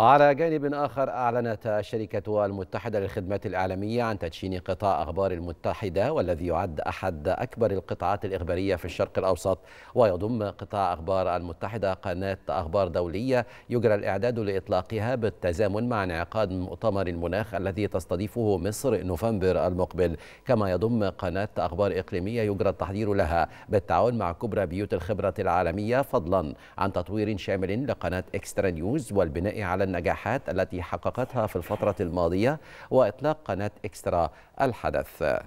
على جانب آخر أعلنت الشركة المتحدة للخدمات الإعلامية عن تدشين قطاع أخبار المتحدة والذي يعد أحد أكبر القطاعات الإخبارية في الشرق الأوسط ويضم قطاع أخبار المتحدة قناة أخبار دولية يجرى الإعداد لإطلاقها بالتزامن مع انعقاد مؤتمر المناخ الذي تستضيفه مصر نوفمبر المقبل كما يضم قناة أخبار إقليمية يجرى التحضير لها بالتعاون مع كبرى بيوت الخبرة العالمية فضلا عن تطوير شامل لقناة إكسترا نيوز والبناء على النجاحات التي حققتها في الفترة الماضية وإطلاق قناة إكسترا الحدث